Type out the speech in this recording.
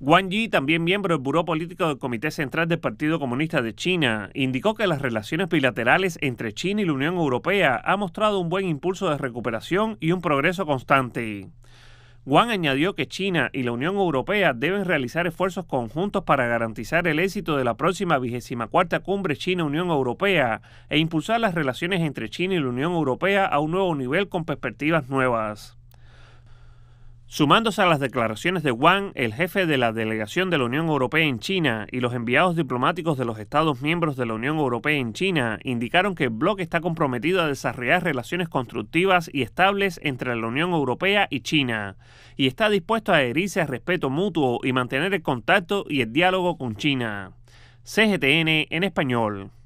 Wang Yi, también miembro del Buró Político del Comité Central del Partido Comunista de China, indicó que las relaciones bilaterales entre China y la Unión Europea han mostrado un buen impulso de recuperación y un progreso constante. Wang añadió que China y la Unión Europea deben realizar esfuerzos conjuntos para garantizar el éxito de la próxima vigésima cumbre China-Unión Europea e impulsar las relaciones entre China y la Unión Europea a un nuevo nivel con perspectivas nuevas. Sumándose a las declaraciones de Wang, el jefe de la delegación de la Unión Europea en China y los enviados diplomáticos de los Estados miembros de la Unión Europea en China indicaron que el bloque está comprometido a desarrollar relaciones constructivas y estables entre la Unión Europea y China, y está dispuesto a adherirse al respeto mutuo y mantener el contacto y el diálogo con China. CGTN en español.